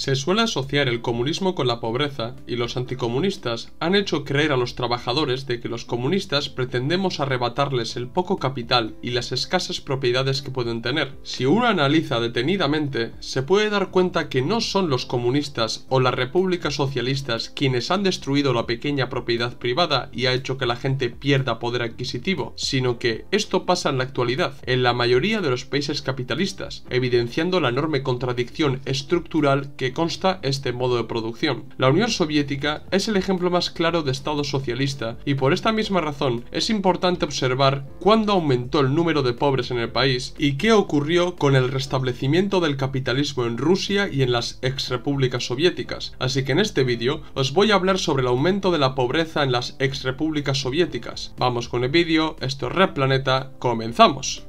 Se suele asociar el comunismo con la pobreza y los anticomunistas han hecho creer a los trabajadores de que los comunistas pretendemos arrebatarles el poco capital y las escasas propiedades que pueden tener. Si uno analiza detenidamente, se puede dar cuenta que no son los comunistas o las repúblicas socialistas quienes han destruido la pequeña propiedad privada y ha hecho que la gente pierda poder adquisitivo, sino que esto pasa en la actualidad, en la mayoría de los países capitalistas, evidenciando la enorme contradicción estructural que consta este modo de producción. La Unión Soviética es el ejemplo más claro de Estado socialista y por esta misma razón es importante observar cuándo aumentó el número de pobres en el país y qué ocurrió con el restablecimiento del capitalismo en Rusia y en las exrepúblicas soviéticas. Así que en este vídeo os voy a hablar sobre el aumento de la pobreza en las exrepúblicas soviéticas. Vamos con el vídeo, esto es Red Planeta, comenzamos.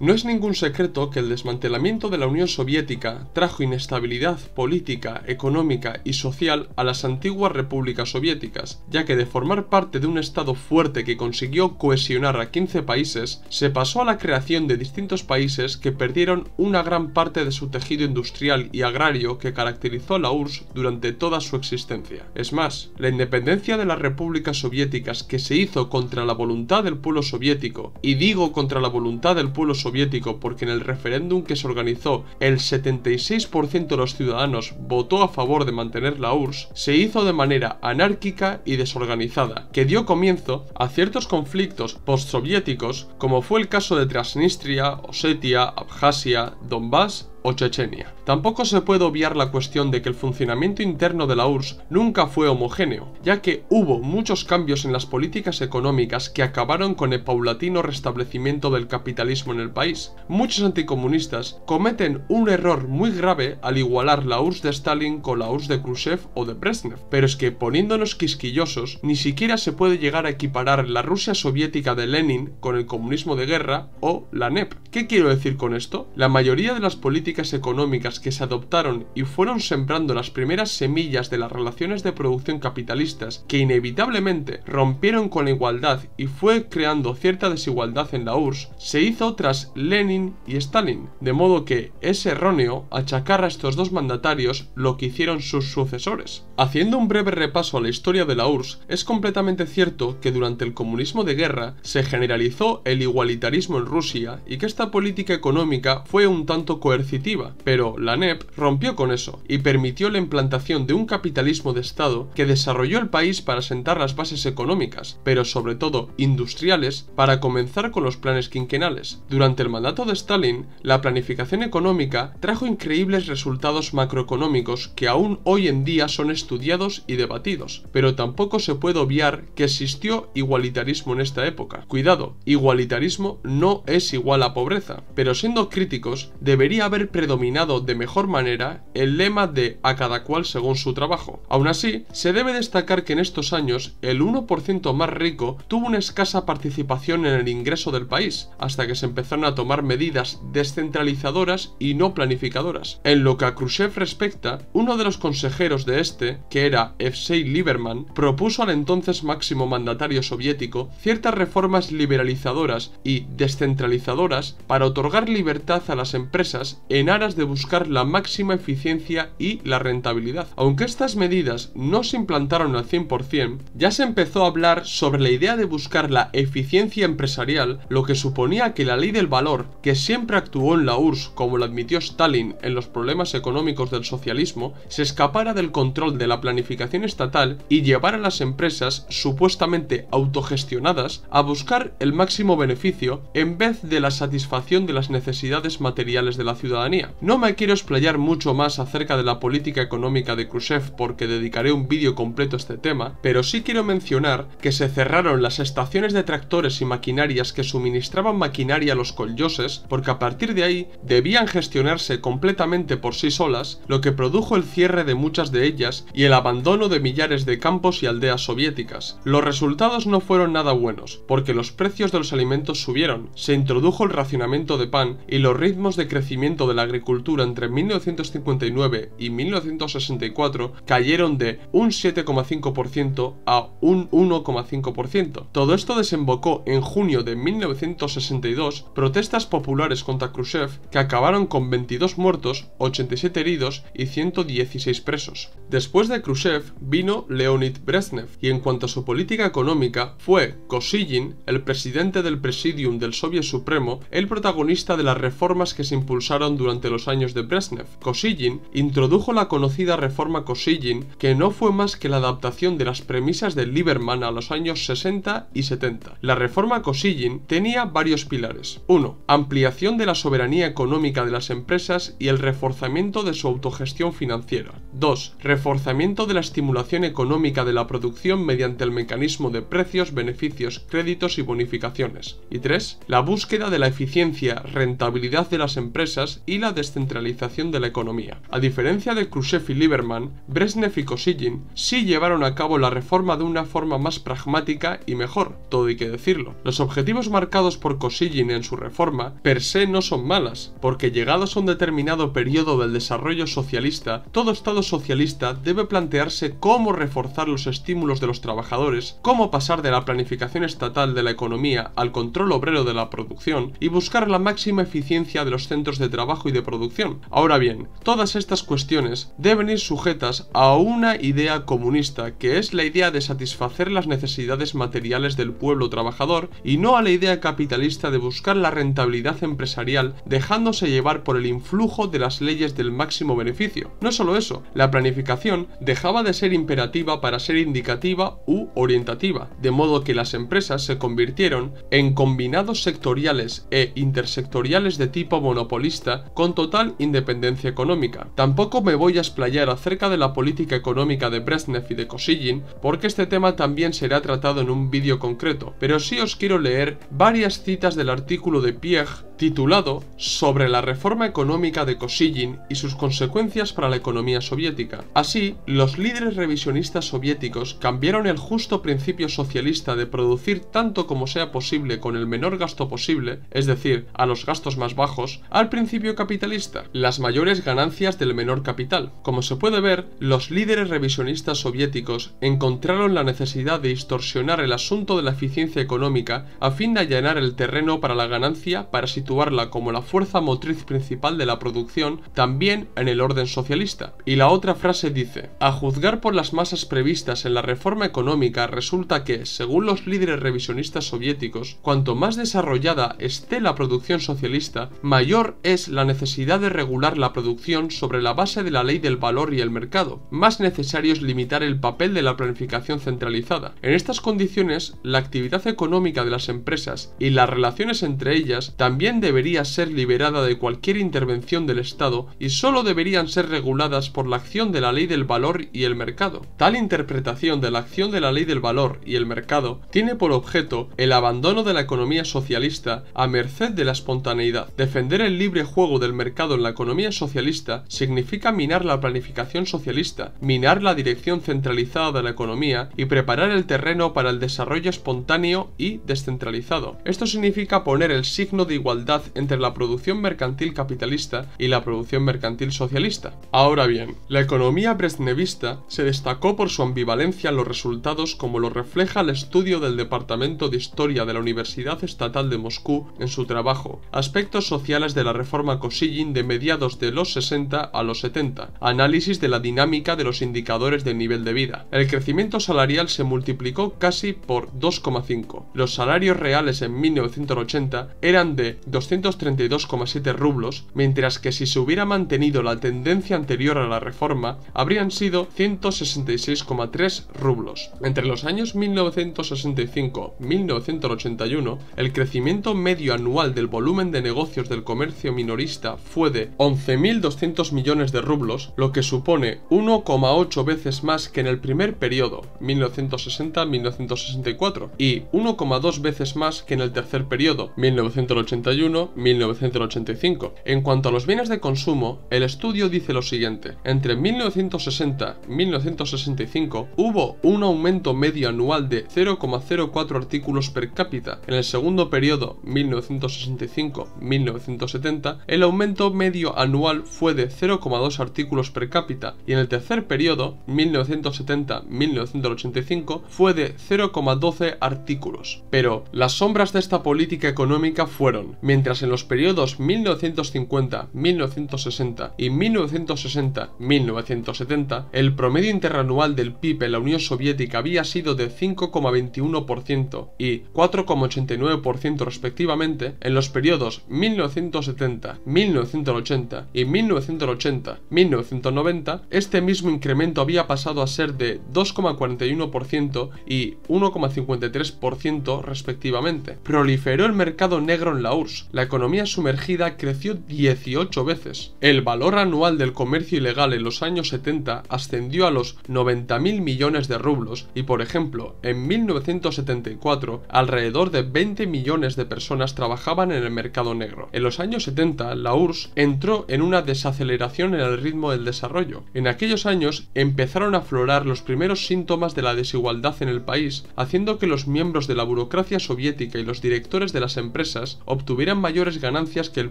No es ningún secreto que el desmantelamiento de la Unión Soviética trajo inestabilidad política, económica y social a las antiguas repúblicas soviéticas, ya que de formar parte de un Estado fuerte que consiguió cohesionar a 15 países, se pasó a la creación de distintos países que perdieron una gran parte de su tejido industrial y agrario que caracterizó a la URSS durante toda su existencia. Es más, la independencia de las repúblicas soviéticas que se hizo contra la voluntad del pueblo soviético, y digo contra la voluntad del pueblo soviético, soviético porque en el referéndum que se organizó el 76% de los ciudadanos votó a favor de mantener la URSS, se hizo de manera anárquica y desorganizada, que dio comienzo a ciertos conflictos postsoviéticos como fue el caso de Transnistria, Osetia, Abjasia, Donbass o Chechenia. Tampoco se puede obviar la cuestión de que el funcionamiento interno de la URSS nunca fue homogéneo, ya que hubo muchos cambios en las políticas económicas que acabaron con el paulatino restablecimiento del capitalismo en el país. Muchos anticomunistas cometen un error muy grave al igualar la URSS de Stalin con la URSS de Khrushchev o de Brezhnev, pero es que poniéndonos quisquillosos, ni siquiera se puede llegar a equiparar la Rusia soviética de Lenin con el comunismo de guerra o la NEP. ¿Qué quiero decir con esto? La mayoría de las políticas económicas que se adoptaron y fueron sembrando las primeras semillas de las relaciones de producción capitalistas que inevitablemente rompieron con la igualdad y fue creando cierta desigualdad en la URSS, se hizo tras Lenin y Stalin, de modo que es erróneo achacar a estos dos mandatarios lo que hicieron sus sucesores. Haciendo un breve repaso a la historia de la URSS, es completamente cierto que durante el comunismo de guerra se generalizó el igualitarismo en Rusia y que esta política económica fue un tanto coercitiva, pero la NEP, rompió con eso y permitió la implantación de un capitalismo de Estado que desarrolló el país para sentar las bases económicas, pero sobre todo industriales, para comenzar con los planes quinquenales. Durante el mandato de Stalin, la planificación económica trajo increíbles resultados macroeconómicos que aún hoy en día son estudiados y debatidos, pero tampoco se puede obviar que existió igualitarismo en esta época. Cuidado, igualitarismo no es igual a pobreza, pero siendo críticos, debería haber predominado de mejor manera el lema de a cada cual según su trabajo. Aún así, se debe destacar que en estos años el 1% más rico tuvo una escasa participación en el ingreso del país, hasta que se empezaron a tomar medidas descentralizadoras y no planificadoras. En lo que a Khrushchev respecta, uno de los consejeros de este, que era Evsei Lieberman, propuso al entonces máximo mandatario soviético ciertas reformas liberalizadoras y descentralizadoras para otorgar libertad a las empresas en aras de buscar la máxima eficiencia y la rentabilidad. Aunque estas medidas no se implantaron al 100%, ya se empezó a hablar sobre la idea de buscar la eficiencia empresarial, lo que suponía que la ley del valor, que siempre actuó en la URSS como lo admitió Stalin en los problemas económicos del socialismo, se escapara del control de la planificación estatal y llevara a las empresas supuestamente autogestionadas a buscar el máximo beneficio en vez de la satisfacción de las necesidades materiales de la ciudadanía. No me quiero quiero explayar mucho más acerca de la política económica de Khrushchev porque dedicaré un vídeo completo a este tema, pero sí quiero mencionar que se cerraron las estaciones de tractores y maquinarias que suministraban maquinaria a los colyoses porque a partir de ahí debían gestionarse completamente por sí solas, lo que produjo el cierre de muchas de ellas y el abandono de millares de campos y aldeas soviéticas. Los resultados no fueron nada buenos, porque los precios de los alimentos subieron, se introdujo el racionamiento de pan y los ritmos de crecimiento de la agricultura entre 1959 y 1964 cayeron de un 7,5% a un 1,5%. Todo esto desembocó en junio de 1962 protestas populares contra Khrushchev que acabaron con 22 muertos, 87 heridos y 116 presos. Después de Khrushchev vino Leonid Brezhnev y en cuanto a su política económica fue Kosygin, el presidente del Presidium del Soviet Supremo, el protagonista de las reformas que se impulsaron durante los años de Brezhnev. Kosygin introdujo la conocida reforma Kosygin, que no fue más que la adaptación de las premisas de Lieberman a los años 60 y 70. La reforma Kosygin tenía varios pilares. 1. Ampliación de la soberanía económica de las empresas y el reforzamiento de su autogestión financiera. 2. Reforzamiento de la estimulación económica de la producción mediante el mecanismo de precios, beneficios, créditos y bonificaciones. Y 3. La búsqueda de la eficiencia, rentabilidad de las empresas y la descentralización de la economía. A diferencia de Khrushchev y Lieberman, Brezhnev y Kosygin sí llevaron a cabo la reforma de una forma más pragmática y mejor, todo hay que decirlo. Los objetivos marcados por Kosygin en su reforma per se no son malas, porque llegados a un determinado periodo del desarrollo socialista, todo Estado socialista debe plantearse cómo reforzar los estímulos de los trabajadores, cómo pasar de la planificación estatal de la economía al control obrero de la producción y buscar la máxima eficiencia de los centros de trabajo y de producción, Ahora bien, todas estas cuestiones deben ir sujetas a una idea comunista, que es la idea de satisfacer las necesidades materiales del pueblo trabajador y no a la idea capitalista de buscar la rentabilidad empresarial dejándose llevar por el influjo de las leyes del máximo beneficio. No solo eso, la planificación dejaba de ser imperativa para ser indicativa u orientativa, de modo que las empresas se convirtieron en combinados sectoriales e intersectoriales de tipo monopolista con total independencia independencia económica. Tampoco me voy a explayar acerca de la política económica de Brezhnev y de Kosygin, porque este tema también será tratado en un vídeo concreto, pero sí os quiero leer varias citas del artículo de Piech titulado Sobre la reforma económica de Kosygin y sus consecuencias para la economía soviética. Así, los líderes revisionistas soviéticos cambiaron el justo principio socialista de producir tanto como sea posible con el menor gasto posible, es decir, a los gastos más bajos, al principio capitalista las mayores ganancias del menor capital. Como se puede ver, los líderes revisionistas soviéticos encontraron la necesidad de distorsionar el asunto de la eficiencia económica a fin de allanar el terreno para la ganancia para situarla como la fuerza motriz principal de la producción también en el orden socialista. Y la otra frase dice, a juzgar por las masas previstas en la reforma económica resulta que, según los líderes revisionistas soviéticos, cuanto más desarrollada esté la producción socialista, mayor es la necesidad de regular la producción sobre la base de la ley del valor y el mercado. Más necesario es limitar el papel de la planificación centralizada. En estas condiciones, la actividad económica de las empresas y las relaciones entre ellas también debería ser liberada de cualquier intervención del Estado y solo deberían ser reguladas por la acción de la ley del valor y el mercado. Tal interpretación de la acción de la ley del valor y el mercado tiene por objeto el abandono de la economía socialista a merced de la espontaneidad. Defender el libre juego del mercado en la economía socialista significa minar la planificación socialista, minar la dirección centralizada de la economía y preparar el terreno para el desarrollo espontáneo y descentralizado. Esto significa poner el signo de igualdad entre la producción mercantil capitalista y la producción mercantil socialista. Ahora bien, la economía brezhnevista se destacó por su ambivalencia en los resultados como lo refleja el estudio del Departamento de Historia de la Universidad Estatal de Moscú en su trabajo Aspectos sociales de la reforma Kosygin de mediados de los 60 a los 70. Análisis de la dinámica de los indicadores del nivel de vida. El crecimiento salarial se multiplicó casi por 2,5. Los salarios reales en 1980 eran de 232,7 rublos, mientras que si se hubiera mantenido la tendencia anterior a la reforma, habrían sido 166,3 rublos. Entre los años 1965-1981, el crecimiento medio anual del volumen de negocios del comercio minorista fue de 11.200 millones de rublos, lo que supone 1,8 veces más que en el primer periodo, 1960-1964, y 1,2 veces más que en el tercer periodo, 1981-1985. En cuanto a los bienes de consumo, el estudio dice lo siguiente, entre 1960 1965 hubo un aumento medio anual de 0,04 artículos per cápita, en el segundo periodo, 1965-1970, el aumento medio anual fue de 0,2 artículos per cápita y en el tercer periodo, 1970-1985, fue de 0,12 artículos. Pero las sombras de esta política económica fueron, mientras en los periodos 1950-1960 y 1960-1970, el promedio interanual del PIB en la Unión Soviética había sido de 5,21% y 4,89% respectivamente, en los periodos 1970-1980 y 1980-1990, este mismo incremento había pasado a ser de 2,41% y 1,53% respectivamente. Proliferó el mercado negro en la URSS. La economía sumergida creció 18 veces. El valor anual del comercio ilegal en los años 70 ascendió a los 90.000 millones de rublos y, por ejemplo, en 1974, alrededor de 20 millones de personas trabajaban en el mercado negro. En los años 70, la URSS entró en una desaceleración en el ritmo del desarrollo. En aquellos años empezaron a aflorar los primeros síntomas de la desigualdad en el país, haciendo que los miembros de la burocracia soviética y los directores de las empresas obtuvieran mayores ganancias que el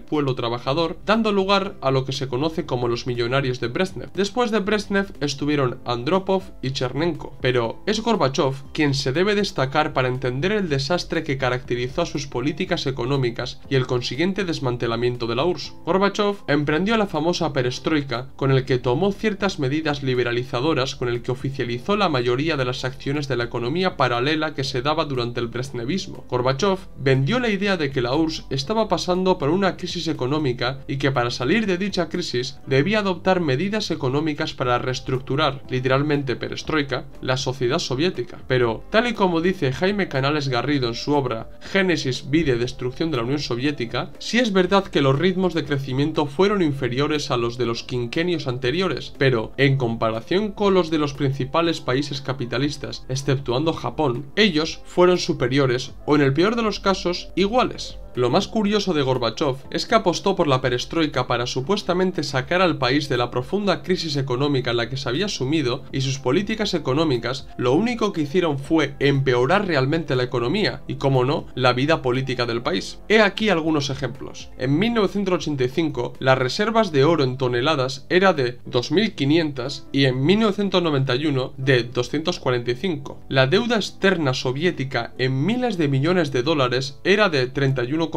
pueblo trabajador, dando lugar a lo que se conoce como los millonarios de Brezhnev. Después de Brezhnev estuvieron Andropov y Chernenko, pero es Gorbachev quien se debe destacar para entender el desastre que caracterizó a sus políticas económicas y el consiguiente desmantelamiento de la URSS. Gorbachev emprendió la famosa perestroika, con el que tomó ciertas medidas liberalizadoras, con el que oficializó la mayoría de las acciones de la economía paralela que se daba durante el brezhnevismo. Gorbachev vendió la idea de que la URSS estaba pasando por una crisis económica y que para salir de dicha crisis debía adoptar medidas económicas para reestructurar, literalmente perestroika, la sociedad soviética. Pero, tal y como dice Jaime Canales Garrido en su obra Génesis, Vida y Destrucción de la Unión Soviética, si es verdad que los ritmos de crecimiento fueron inferiores a los de los quinquenios anteriores, pero en comparación con los de los principales países capitalistas, exceptuando Japón, ellos fueron superiores o en el peor de los casos iguales. Lo más curioso de Gorbachev es que apostó por la perestroika para supuestamente sacar al país de la profunda crisis económica en la que se había sumido y sus políticas económicas lo único que hicieron fue empeorar realmente la economía y, como no, la vida política del país. He aquí algunos ejemplos. En 1985, las reservas de oro en toneladas era de 2.500 y en 1991 de 245. La deuda externa soviética en miles de millones de dólares era de 31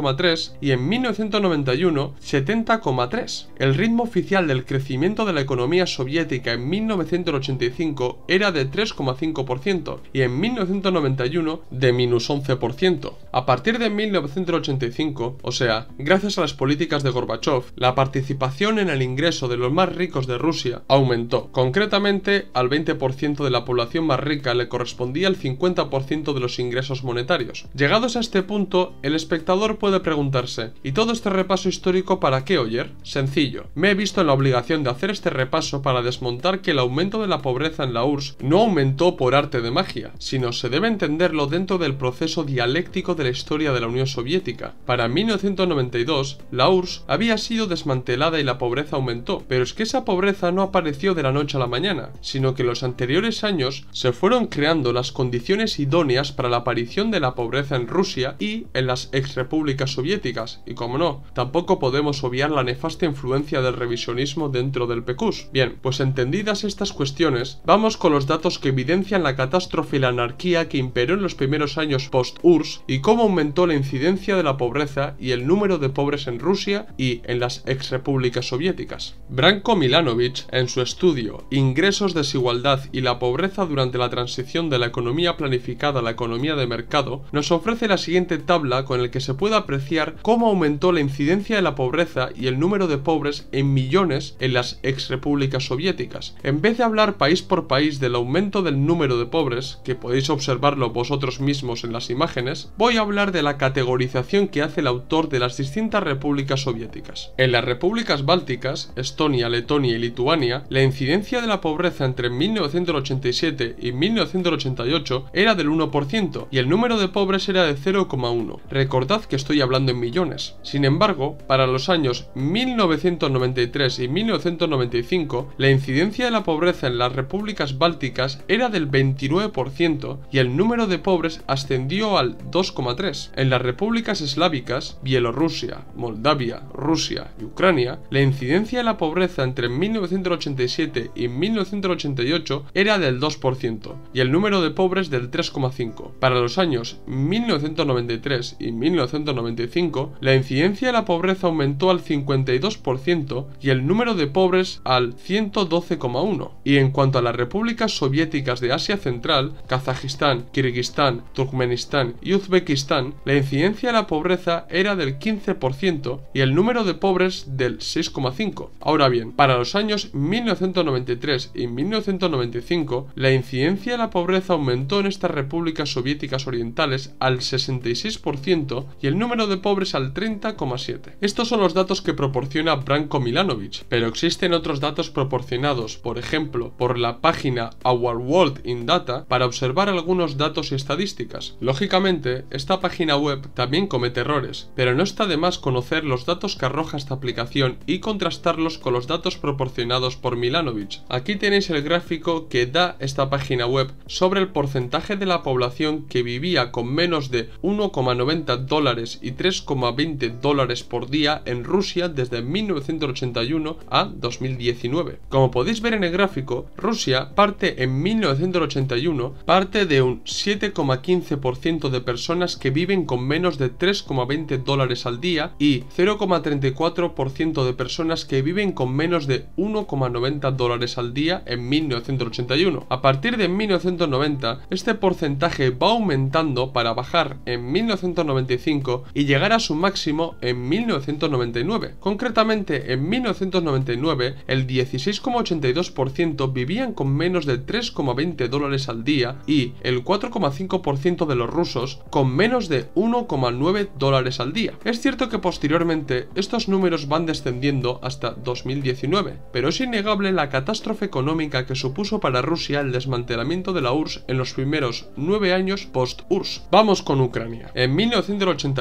y en 1991 70,3. El ritmo oficial del crecimiento de la economía soviética en 1985 era de 3,5% y en 1991 de minus 11%. A partir de 1985, o sea, gracias a las políticas de Gorbachev, la participación en el ingreso de los más ricos de Rusia aumentó. Concretamente, al 20% de la población más rica le correspondía el 50% de los ingresos monetarios. Llegados a este punto, el espectador puede preguntarse, ¿y todo este repaso histórico para qué oyer? Sencillo, me he visto en la obligación de hacer este repaso para desmontar que el aumento de la pobreza en la URSS no aumentó por arte de magia, sino se debe entenderlo dentro del proceso dialéctico de la historia de la Unión Soviética. Para 1992, la URSS había sido desmantelada y la pobreza aumentó, pero es que esa pobreza no apareció de la noche a la mañana, sino que los anteriores años se fueron creando las condiciones idóneas para la aparición de la pobreza en Rusia y en las repúblicas soviéticas, y como no, tampoco podemos obviar la nefasta influencia del revisionismo dentro del PECUS. Bien, pues entendidas estas cuestiones, vamos con los datos que evidencian la catástrofe y la anarquía que imperó en los primeros años post-URSS y cómo aumentó la incidencia de la pobreza y el número de pobres en Rusia y en las exrepúblicas soviéticas. Branko Milanovic, en su estudio Ingresos, desigualdad y la pobreza durante la transición de la economía planificada a la economía de mercado, nos ofrece la siguiente tabla con el que se puede apreciar cómo aumentó la incidencia de la pobreza y el número de pobres en millones en las exrepúblicas soviéticas. En vez de hablar país por país del aumento del número de pobres, que podéis observarlo vosotros mismos en las imágenes, voy a hablar de la categorización que hace el autor de las distintas repúblicas soviéticas. En las repúblicas bálticas, Estonia, Letonia y Lituania, la incidencia de la pobreza entre 1987 y 1988 era del 1% y el número de pobres era de 0,1. Recordad que estoy hablando en millones. Sin embargo, para los años 1993 y 1995, la incidencia de la pobreza en las repúblicas bálticas era del 29% y el número de pobres ascendió al 2,3%. En las repúblicas eslávicas, Bielorrusia, Moldavia, Rusia y Ucrania, la incidencia de la pobreza entre 1987 y 1988 era del 2% y el número de pobres del 3,5%. Para los años 1993 y 1995, 1995, la incidencia de la pobreza aumentó al 52% y el número de pobres al 112,1. Y en cuanto a las repúblicas soviéticas de Asia Central, Kazajistán, Kirguistán, Turkmenistán y Uzbekistán, la incidencia de la pobreza era del 15% y el número de pobres del 6,5. Ahora bien, para los años 1993 y 1995, la incidencia de la pobreza aumentó en estas repúblicas soviéticas orientales al 66% y el número de pobres al 30,7. Estos son los datos que proporciona Branko Milanovic, pero existen otros datos proporcionados, por ejemplo, por la página Our World in Data, para observar algunos datos y estadísticas. Lógicamente, esta página web también comete errores, pero no está de más conocer los datos que arroja esta aplicación y contrastarlos con los datos proporcionados por Milanovic. Aquí tenéis el gráfico que da esta página web sobre el porcentaje de la población que vivía con menos de 1,90 dólares y 3,20 dólares por día en Rusia desde 1981 a 2019. Como podéis ver en el gráfico, Rusia parte en 1981 parte de un 7,15% de personas que viven con menos de 3,20 dólares al día y 0,34% de personas que viven con menos de 1,90 dólares al día en 1981. A partir de 1990, este porcentaje va aumentando para bajar en 1995 y llegar a su máximo en 1999. Concretamente, en 1999, el 16,82% vivían con menos de 3,20 dólares al día y el 4,5% de los rusos con menos de 1,9 dólares al día. Es cierto que posteriormente estos números van descendiendo hasta 2019, pero es innegable la catástrofe económica que supuso para Rusia el desmantelamiento de la URSS en los primeros 9 años post-URSS. Vamos con Ucrania. En 1989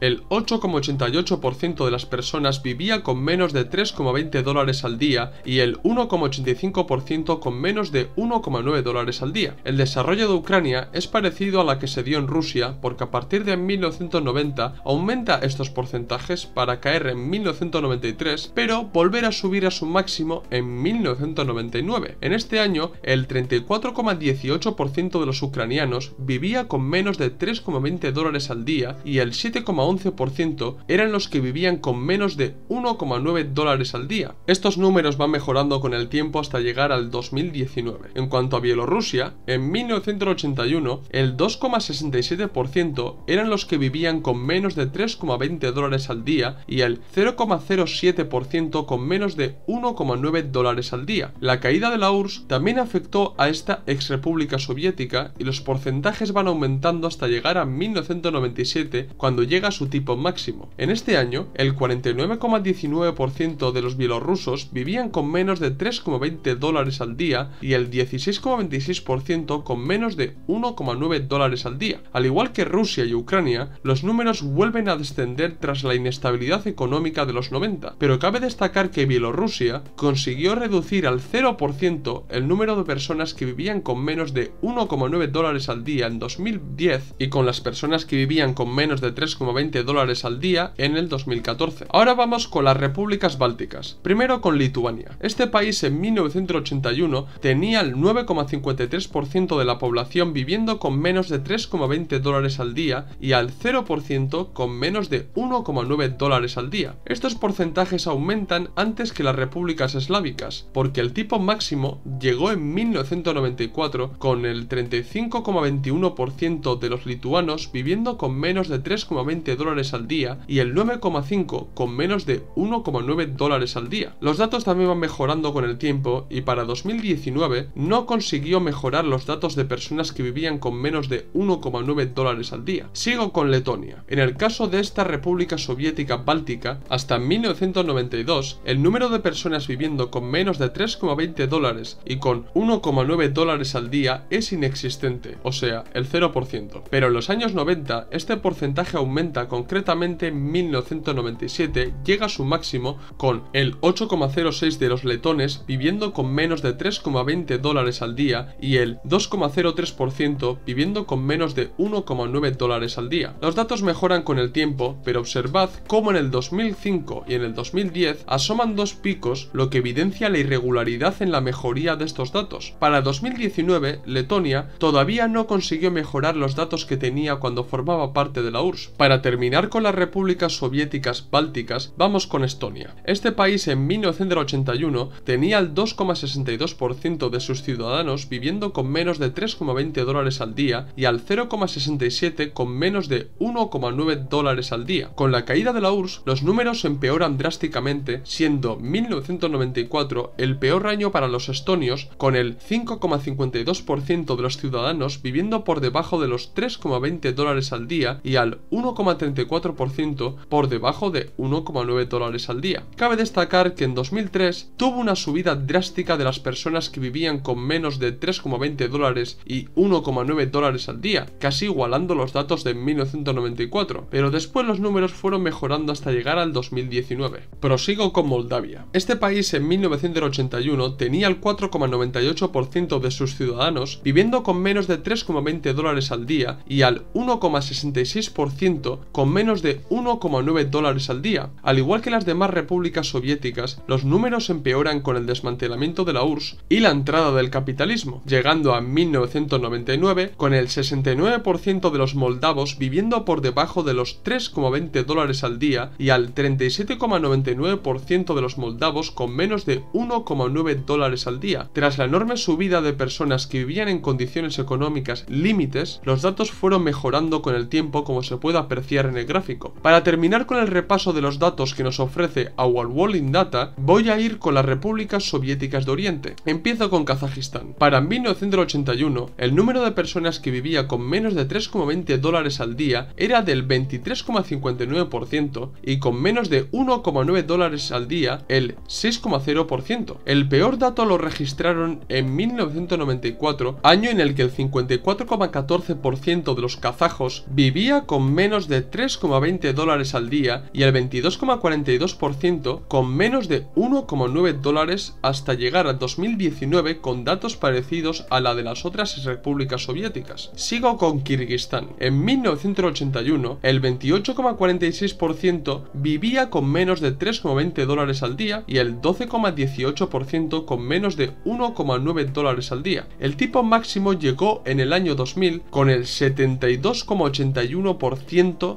el 8,88% de las personas vivía con menos de 3,20 dólares al día y el 1,85% con menos de 1,9 dólares al día. El desarrollo de Ucrania es parecido a la que se dio en Rusia porque a partir de 1990 aumenta estos porcentajes para caer en 1993 pero volver a subir a su máximo en 1999. En este año el 34,18% de los ucranianos vivía con menos de 3,20 dólares al día y el 7,11% eran los que vivían con menos de 1,9 dólares al día. Estos números van mejorando con el tiempo hasta llegar al 2019. En cuanto a Bielorrusia, en 1981 el 2,67% eran los que vivían con menos de 3,20 dólares al día y el 0,07% con menos de 1,9 dólares al día. La caída de la URSS también afectó a esta ex república soviética y los porcentajes van aumentando hasta llegar a 1997 cuando llega a su tipo máximo. En este año, el 49,19% de los bielorrusos vivían con menos de 3,20 dólares al día y el 16,26% con menos de 1,9 dólares al día. Al igual que Rusia y Ucrania, los números vuelven a descender tras la inestabilidad económica de los 90, pero cabe destacar que Bielorrusia consiguió reducir al 0% el número de personas que vivían con menos de 1,9 dólares al día en 2010 y con las personas que vivían con menos de 3,20 dólares al día en el 2014. Ahora vamos con las repúblicas bálticas. Primero con Lituania. Este país en 1981 tenía el 9,53% de la población viviendo con menos de 3,20 dólares al día y al 0% con menos de 1,9 dólares al día. Estos porcentajes aumentan antes que las repúblicas eslávicas, porque el tipo máximo llegó en 1994 con el 35,21% de los lituanos viviendo con menos de 3 20 dólares al día y el 9,5 con menos de 1,9 dólares al día. Los datos también van mejorando con el tiempo y para 2019 no consiguió mejorar los datos de personas que vivían con menos de 1,9 dólares al día. Sigo con Letonia. En el caso de esta República Soviética Báltica, hasta 1992, el número de personas viviendo con menos de 3,20 dólares y con 1,9 dólares al día es inexistente, o sea, el 0%. Pero en los años 90, este porcentaje aumenta concretamente en 1997, llega a su máximo con el 8,06 de los letones viviendo con menos de 3,20 dólares al día y el 2,03% viviendo con menos de 1,9 dólares al día. Los datos mejoran con el tiempo, pero observad cómo en el 2005 y en el 2010 asoman dos picos, lo que evidencia la irregularidad en la mejoría de estos datos. Para 2019, Letonia todavía no consiguió mejorar los datos que tenía cuando formaba parte de la URSS. Para terminar con las repúblicas soviéticas bálticas, vamos con Estonia. Este país en 1981 tenía el 2,62% de sus ciudadanos viviendo con menos de 3,20 dólares al día y al 0,67 con menos de 1,9 dólares al día. Con la caída de la URSS, los números empeoran drásticamente, siendo 1994 el peor año para los estonios, con el 5,52% de los ciudadanos viviendo por debajo de los 3,20 dólares al día y al 1,34% por debajo de 1,9 dólares al día. Cabe destacar que en 2003 tuvo una subida drástica de las personas que vivían con menos de 3,20 dólares y 1,9 dólares al día, casi igualando los datos de 1994, pero después los números fueron mejorando hasta llegar al 2019. Prosigo con Moldavia. Este país en 1981 tenía el 4,98% de sus ciudadanos viviendo con menos de 3,20 dólares al día y al 1,66% con menos de 1,9 dólares al día. Al igual que las demás repúblicas soviéticas, los números empeoran con el desmantelamiento de la URSS y la entrada del capitalismo, llegando a 1999 con el 69% de los moldavos viviendo por debajo de los 3,20 dólares al día y al 37,99% de los moldavos con menos de 1,9 dólares al día. Tras la enorme subida de personas que vivían en condiciones económicas límites, los datos fueron mejorando con el tiempo como se puede apreciar en el gráfico. Para terminar con el repaso de los datos que nos ofrece Our Walling Data, voy a ir con las repúblicas soviéticas de Oriente. Empiezo con Kazajistán. Para 1981, el número de personas que vivía con menos de 3,20 dólares al día era del 23,59% y con menos de 1,9 dólares al día el 6,0%. El peor dato lo registraron en 1994, año en el que el 54,14% de los kazajos vivía con menos de 3,20 dólares al día y el 22,42% con menos de 1,9 dólares hasta llegar al 2019 con datos parecidos a la de las otras repúblicas soviéticas. Sigo con Kirguistán. En 1981, el 28,46% vivía con menos de 3,20 dólares al día y el 12,18% con menos de 1,9 dólares al día. El tipo máximo llegó en el año 2000 con el 72,81%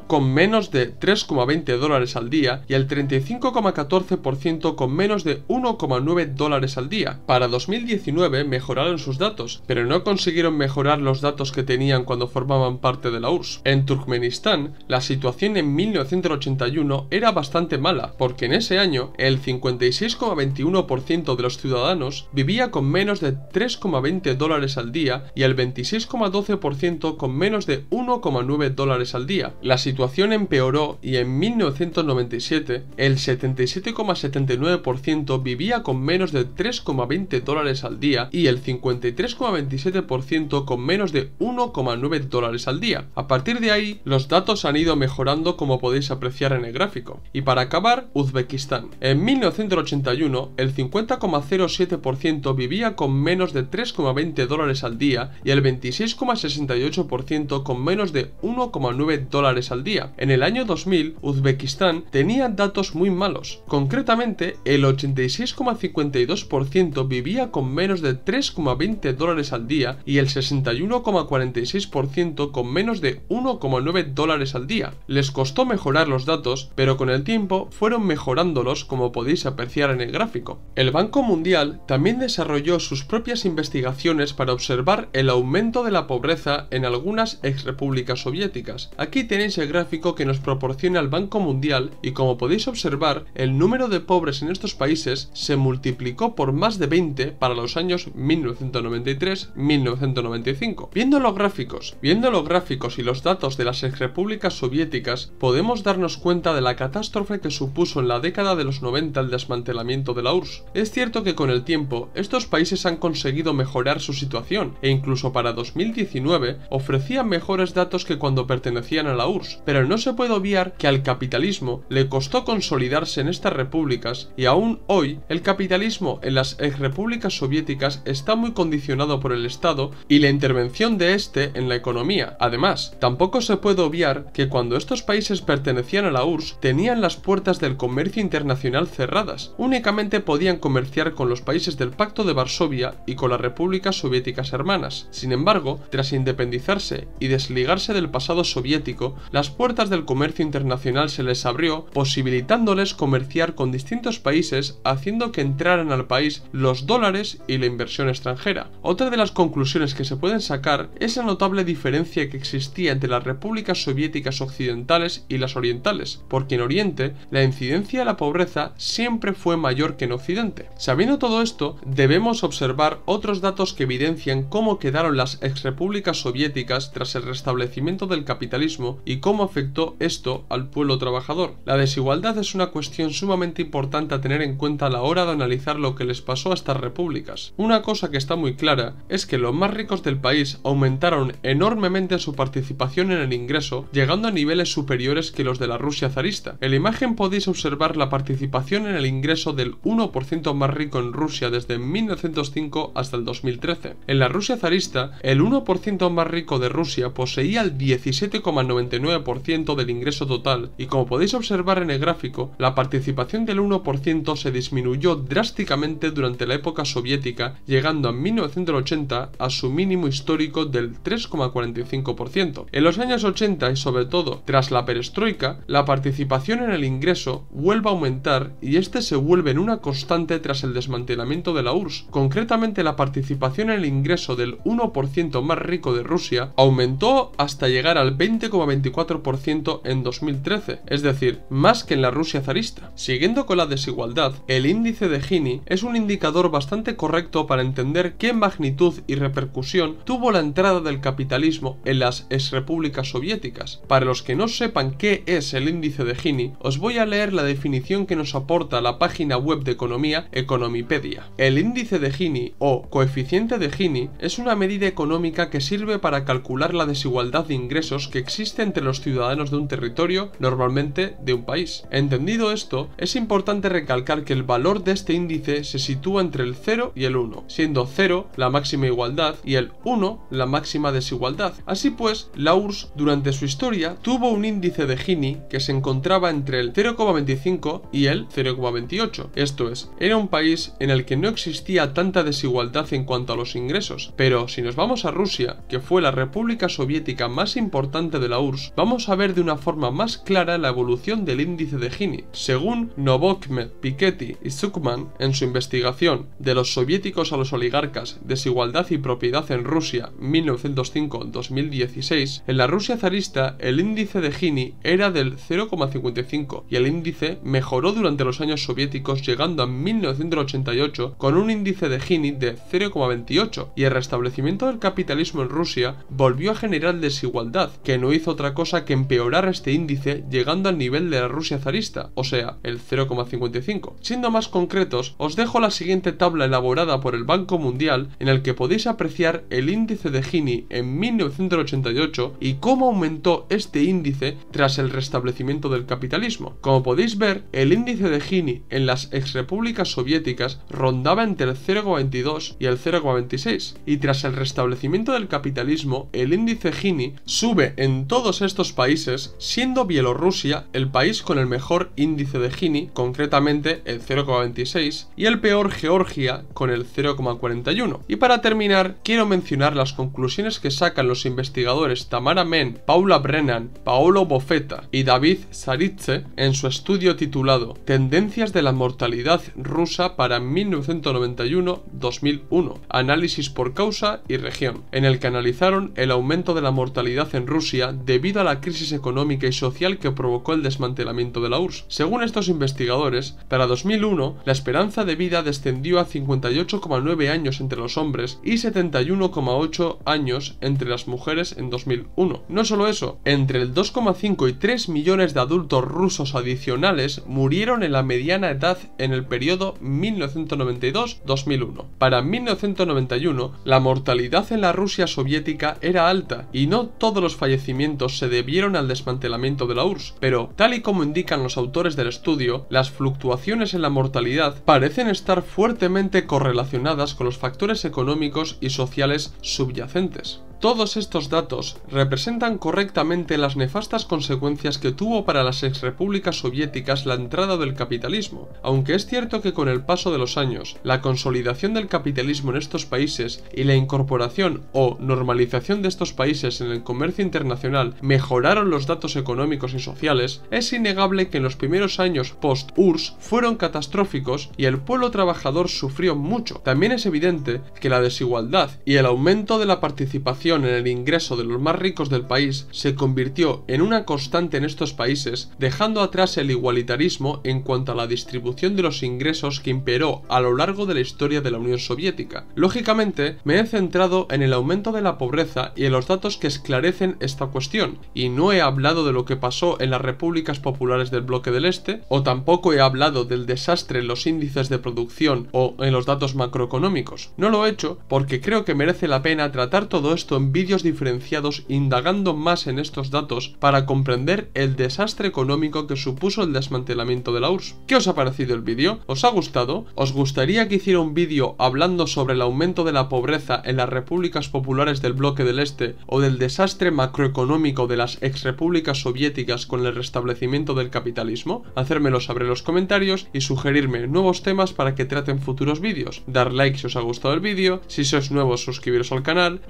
con menos de 3,20 dólares al día y el 35,14% con menos de 1,9 dólares al día. Para 2019 mejoraron sus datos, pero no consiguieron mejorar los datos que tenían cuando formaban parte de la URSS. En Turkmenistán, la situación en 1981 era bastante mala, porque en ese año el 56,21% de los ciudadanos vivía con menos de 3,20 dólares al día y el 26,12% con menos de 1,9 dólares al día. La situación empeoró y en 1997 el 77,79% vivía con menos de 3,20 dólares al día y el 53,27% con menos de 1,9 dólares al día. A partir de ahí, los datos han ido mejorando como podéis apreciar en el gráfico. Y para acabar, Uzbekistán. En 1981, el 50,07% vivía con menos de 3,20 dólares al día y el 26,68% con menos de 1,9 dólares al día. En el año 2000, Uzbekistán tenía datos muy malos. Concretamente, el 86,52% vivía con menos de 3,20 dólares al día y el 61,46% con menos de 1,9 dólares al día. Les costó mejorar los datos, pero con el tiempo fueron mejorándolos como podéis apreciar en el gráfico. El Banco Mundial también desarrolló sus propias investigaciones para observar el aumento de la pobreza en algunas exrepúblicas soviéticas. Aquí Aquí tenéis el gráfico que nos proporciona el Banco Mundial y como podéis observar, el número de pobres en estos países se multiplicó por más de 20 para los años 1993-1995. Viendo los gráficos, viendo los gráficos y los datos de las exrepúblicas soviéticas, podemos darnos cuenta de la catástrofe que supuso en la década de los 90 el desmantelamiento de la URSS. Es cierto que con el tiempo, estos países han conseguido mejorar su situación e incluso para 2019 ofrecían mejores datos que cuando pertenecían a la URSS, pero no se puede obviar que al capitalismo le costó consolidarse en estas repúblicas y aún hoy el capitalismo en las exrepúblicas soviéticas está muy condicionado por el Estado y la intervención de este en la economía. Además, tampoco se puede obviar que cuando estos países pertenecían a la URSS tenían las puertas del comercio internacional cerradas, únicamente podían comerciar con los países del Pacto de Varsovia y con las repúblicas soviéticas hermanas. Sin embargo, tras independizarse y desligarse del pasado soviético, las puertas del comercio internacional se les abrió, posibilitándoles comerciar con distintos países, haciendo que entraran al país los dólares y la inversión extranjera. Otra de las conclusiones que se pueden sacar es la notable diferencia que existía entre las repúblicas soviéticas occidentales y las orientales, porque en Oriente la incidencia de la pobreza siempre fue mayor que en Occidente. Sabiendo todo esto, debemos observar otros datos que evidencian cómo quedaron las exrepúblicas soviéticas tras el restablecimiento del capitalismo y cómo afectó esto al pueblo trabajador. La desigualdad es una cuestión sumamente importante a tener en cuenta a la hora de analizar lo que les pasó a estas repúblicas. Una cosa que está muy clara es que los más ricos del país aumentaron enormemente su participación en el ingreso, llegando a niveles superiores que los de la Rusia zarista. En la imagen podéis observar la participación en el ingreso del 1% más rico en Rusia desde 1905 hasta el 2013. En la Rusia zarista, el 1% más rico de Rusia poseía el 17,9% 99% del ingreso total y como podéis observar en el gráfico, la participación del 1% se disminuyó drásticamente durante la época soviética, llegando en 1980 a su mínimo histórico del 3,45%. En los años 80 y sobre todo tras la perestroika, la participación en el ingreso vuelve a aumentar y este se vuelve en una constante tras el desmantelamiento de la URSS. Concretamente la participación en el ingreso del 1% más rico de Rusia aumentó hasta llegar al 20%, 24% en 2013, es decir, más que en la Rusia zarista. Siguiendo con la desigualdad, el índice de Gini es un indicador bastante correcto para entender qué magnitud y repercusión tuvo la entrada del capitalismo en las exrepúblicas soviéticas. Para los que no sepan qué es el índice de Gini, os voy a leer la definición que nos aporta la página web de economía Economipedia. El índice de Gini o coeficiente de Gini es una medida económica que sirve para calcular la desigualdad de ingresos que existe entre los ciudadanos de un territorio, normalmente de un país. Entendido esto, es importante recalcar que el valor de este índice se sitúa entre el 0 y el 1, siendo 0 la máxima igualdad y el 1 la máxima desigualdad. Así pues, la URSS durante su historia tuvo un índice de Gini que se encontraba entre el 0,25 y el 0,28. Esto es, era un país en el que no existía tanta desigualdad en cuanto a los ingresos, pero si nos vamos a Rusia, que fue la república soviética más importante de la URSS, vamos a ver de una forma más clara la evolución del índice de Gini. Según Novokmet, Piketty y Zuckman, en su investigación de los soviéticos a los oligarcas, desigualdad y propiedad en Rusia 1905-2016, en la Rusia zarista el índice de Gini era del 0,55 y el índice mejoró durante los años soviéticos llegando a 1988 con un índice de Gini de 0,28 y el restablecimiento del capitalismo en Rusia volvió a generar desigualdad que no hizo otra cosa que empeorar este índice llegando al nivel de la Rusia zarista, o sea, el 0,55. Siendo más concretos, os dejo la siguiente tabla elaborada por el Banco Mundial en el que podéis apreciar el índice de Gini en 1988 y cómo aumentó este índice tras el restablecimiento del capitalismo. Como podéis ver, el índice de Gini en las exrepúblicas soviéticas rondaba entre el 0,22 y el 0,26 y tras el restablecimiento del capitalismo el índice Gini sube en todo todos estos países, siendo Bielorrusia el país con el mejor índice de Gini, concretamente el 0,26, y el peor Georgia con el 0,41. Y para terminar, quiero mencionar las conclusiones que sacan los investigadores Tamara Men, Paula Brennan, Paolo Bofeta y David Saritze en su estudio titulado Tendencias de la mortalidad rusa para 1991-2001, análisis por causa y región, en el que analizaron el aumento de la mortalidad en Rusia debido a la crisis económica y social que provocó el desmantelamiento de la URSS. Según estos investigadores, para 2001 la esperanza de vida descendió a 58,9 años entre los hombres y 71,8 años entre las mujeres en 2001. No solo eso, entre el 2,5 y 3 millones de adultos rusos adicionales murieron en la mediana edad en el periodo 1992-2001. Para 1991, la mortalidad en la Rusia soviética era alta y no todos los fallecimientos se debieron al desmantelamiento de la URSS, pero, tal y como indican los autores del estudio, las fluctuaciones en la mortalidad parecen estar fuertemente correlacionadas con los factores económicos y sociales subyacentes. Todos estos datos representan correctamente las nefastas consecuencias que tuvo para las exrepúblicas soviéticas la entrada del capitalismo, aunque es cierto que con el paso de los años, la consolidación del capitalismo en estos países y la incorporación o normalización de estos países en el comercio internacional mejoraron los datos económicos y sociales, es innegable que en los primeros años post-URSS fueron catastróficos y el pueblo trabajador sufrió mucho. También es evidente que la desigualdad y el aumento de la participación en el ingreso de los más ricos del país se convirtió en una constante en estos países, dejando atrás el igualitarismo en cuanto a la distribución de los ingresos que imperó a lo largo de la historia de la Unión Soviética. Lógicamente, me he centrado en el aumento de la pobreza y en los datos que esclarecen esta cuestión, y no he hablado de lo que pasó en las repúblicas populares del bloque del Este, o tampoco he hablado del desastre en los índices de producción o en los datos macroeconómicos. No lo he hecho porque creo que merece la pena tratar todo esto vídeos diferenciados indagando más en estos datos para comprender el desastre económico que supuso el desmantelamiento de la URSS. ¿Qué os ha parecido el vídeo? ¿Os ha gustado? ¿Os gustaría que hiciera un vídeo hablando sobre el aumento de la pobreza en las repúblicas populares del bloque del Este o del desastre macroeconómico de las exrepúblicas soviéticas con el restablecimiento del capitalismo? Hacérmelo saber en los comentarios y sugerirme nuevos temas para que traten futuros vídeos. Dar like si os ha gustado el vídeo, si sois nuevos suscribiros al canal,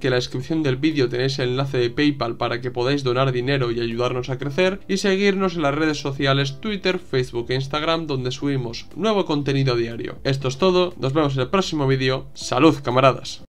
que que en la descripción del vídeo tenéis el enlace de PayPal para que podáis donar dinero y ayudarnos a crecer y seguirnos en las redes sociales Twitter, Facebook e Instagram donde subimos nuevo contenido diario. Esto es todo, nos vemos en el próximo vídeo. Salud camaradas.